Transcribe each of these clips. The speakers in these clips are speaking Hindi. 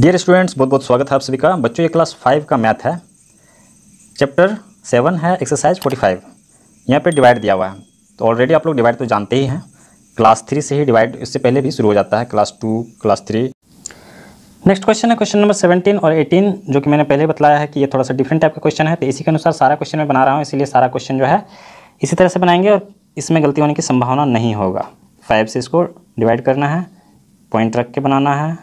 डियर स्टूडेंट्स बहुत बहुत स्वागत है आप सभी का बच्चों ये क्लास फाइव का मैथ है चैप्टर सेवन है एक्सरसाइज फोर्टी फाइव यहाँ पर डिवाइड दिया हुआ है तो ऑलरेडी आप लोग डिवाइड तो जानते ही हैं क्लास थ्री से ही डिवाइड इससे पहले भी शुरू हो जाता है class two class three next question है क्वेश्चन नंबर सेवेंटीन और एटीन जो कि मैंने पहले बताया है कि ये थोड़ा सा डिफरेंट टाइप का क्वेश्चन है तो इसी के अनुसार सारा क्वेश्चन मैं बना रहा हूँ इसलिए सारा क्वेश्चन जो है इसी तरह से बनाएंगे और इसमें गलती होने की संभावना नहीं होगा फाइव से इसको डिवाइड करना है पॉइंट रख के बनाना है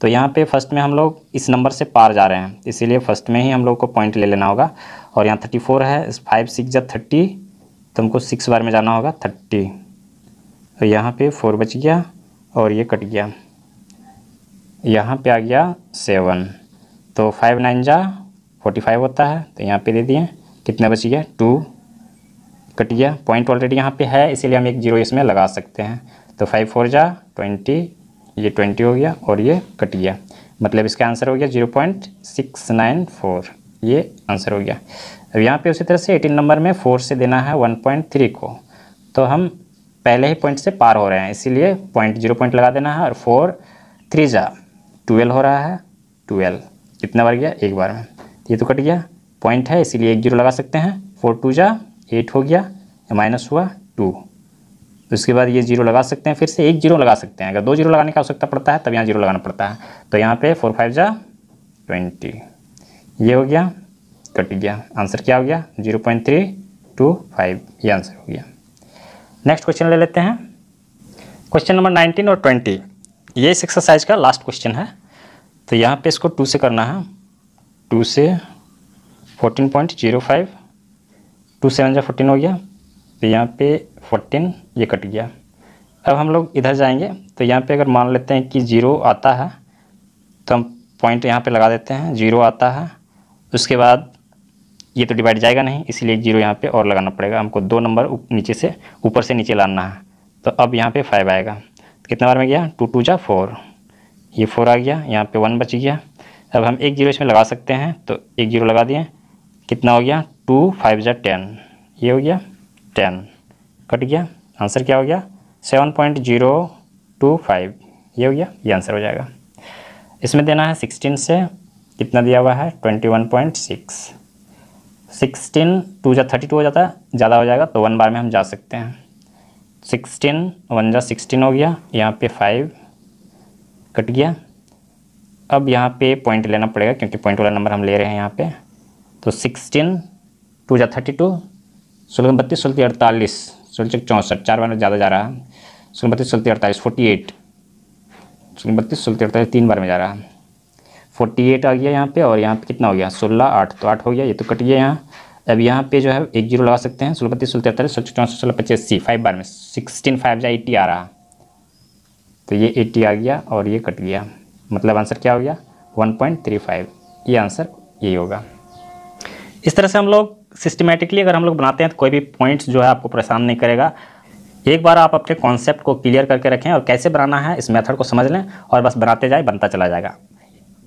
तो यहाँ पे फर्स्ट में हम लोग इस नंबर से पार जा रहे हैं इसीलिए फर्स्ट में ही हम लोग को पॉइंट ले लेना होगा और यहाँ थर्टी फोर है फाइव सिक्स या थर्टी तो हमको सिक्स बार में जाना होगा थर्टी तो यहाँ पे फोर बच गया और ये कट गया यहाँ पे आ गया सेवन तो फाइव नाइन जा फोर्टी फाइव होता है तो यहाँ पे दे दिए कितना बच गया टू कट गया पॉइंट ऑलरेडी यहाँ पे है इसीलिए हम एक जीरो इसमें लगा सकते हैं तो फाइव फोर जा ट्वेंटी ये ट्वेंटी हो गया और ये कट गया मतलब इसका आंसर हो गया zero point six nine four ये आंसर हो गया अब यहाँ पे उसी तरह से एटीन नंबर में फोर से देना है वन पॉइंट थ्री को तो हम पहले ही पॉइंट से पार हो रहे हैं इसीलिए पॉइंट जीरो पॉइंट लगा देना है और फोर थ्री जा ट्वेल्व हो रहा है ट्वेल्व कितना बार गया एक बार में ये तो कट गया पॉइंट है इसीलिए एक जीरो लगा सकते हैं फोर टू जा एट हो गया माइनस हुआ टू तो इसके बाद ये जीरो लगा सकते हैं फिर से एक जीरो लगा सकते हैं अगर दो जीरो लगाने की आवश्यकता पड़ता है तब यहाँ जीरो लगाना पड़ता है तो यहाँ पे फोर फाइव जा ट्वेंटी ये हो गया कट गया आंसर क्या हो गया zero point three two five ये आंसर हो गया नेक्स्ट क्वेश्चन ले लेते हैं क्वेश्चन नंबर नाइनटीन और ट्वेंटी ये इस एक्सरसाइज का लास्ट क्वेश्चन है तो यहाँ पर इसको टू से करना है टू से fourteen point zero five two seven जा फोर्टीन हो गया तो यहाँ पे फोर्टीन ये कट गया अब हम लोग इधर जाएंगे तो यहाँ पे अगर मान लेते हैं कि ज़ीरो आता है तो हम पॉइंट यहाँ पे लगा देते हैं ज़ीरो आता है उसके बाद ये तो डिवाइड जाएगा नहीं इसलिए जीरो यहाँ पे और लगाना पड़ेगा हमको दो नंबर नीचे से ऊपर से नीचे लाना है तो अब यहाँ पे फाइव आएगा कितना बार में गया टू टू जा फोर ये फोर आ गया यहाँ पे वन बच गया अब हम एक जीरो इसमें लगा सकते हैं तो एक जीरो लगा दिए कितना हो गया टू फाइव जा टेन ये हो गया टेन कट गया आंसर क्या हो गया seven point zero two five ये हो गया ये आंसर हो जाएगा इसमें देना है सिक्सटीन से कितना दिया हुआ है twenty one point six sixteen two जा थर्टी टू हो जाता है ज़्यादा हो जाएगा तो वन बार में हम जा सकते हैं सिक्सटीन वन जा सिक्सटीन हो गया यहाँ पे फाइव कट गया अब यहाँ पे पॉइंट लेना पड़ेगा क्योंकि पॉइंट वाला नंबर हम ले रहे हैं यहाँ पे तो सिक्सटीन टू जा थर्टी टू सोलह बत्तीस सोलह अड़तालीस सोलचक चौंसठ चार बार में ज़्यादा जा रहा है सोलह बत्तीस सोलती अड़तालीस फोर्टी एट सोलह बत्तीस सोलती अड़तालीस तीन बार में जा रहा है फोर्टी एट आ गया यहाँ पे और यहाँ पे कितना हो गया सोलह आठ तो आठ हो गया ये तो कट गया यहाँ अब यहाँ पे जो है एक जीरो लगा सकते हैं सोलह बत्तीस सोलती अड़तालीस सोलह चौंसठ सोलह पचासी फाइव बार में सिक्सटीन फाइव जहाँ एट्टी आ रहा तो ये एट्टी आ गया और ये कट गया मतलब आंसर क्या हो गया वन पॉइंट थ्री फाइव ये आंसर यही होगा इस तरह से हम लोग सिस्टमेटिकली अगर हम लोग बनाते हैं तो कोई भी पॉइंट्स जो है आपको परेशान नहीं करेगा एक बार आप अपने कॉन्सेप्ट को क्लियर करके रखें और कैसे बनाना है इस मेथड को समझ लें और बस बनाते जाए बनता चला जाएगा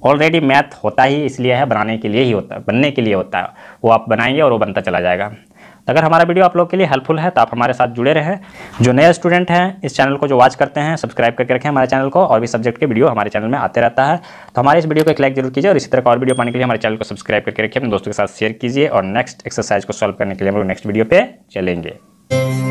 ऑलरेडी मैथ होता ही इसलिए है बनाने के लिए ही होता है बनने के लिए होता है वो आप बनाएंगे और वो बनता चला जाएगा अगर हमारा वीडियो आप लोग के लिए हेल्पफुल है तो आप हमारे साथ जुड़े रहें जो नए स्टूडेंट हैं इस चैनल को जो वॉच करते हैं सब्सक्राइब करके रखें हमारे चैनल को और भी सब्जेक्ट के वीडियो हमारे चैनल में आते रहता है तो हमारे इस वीडियो को एक लाइक जरूर कीजिए और इसी तरह और वीडियो पाने के लिए हमारे चैनल को सब्सक्राइब करके रखिए अपने दोस्तों के साथ शेयर कीजिए और नेक्स्ट एक्सरसाइज को सॉल्व करने के लिए हम लोग नेक्स्ट वीडियो पर चलेंगे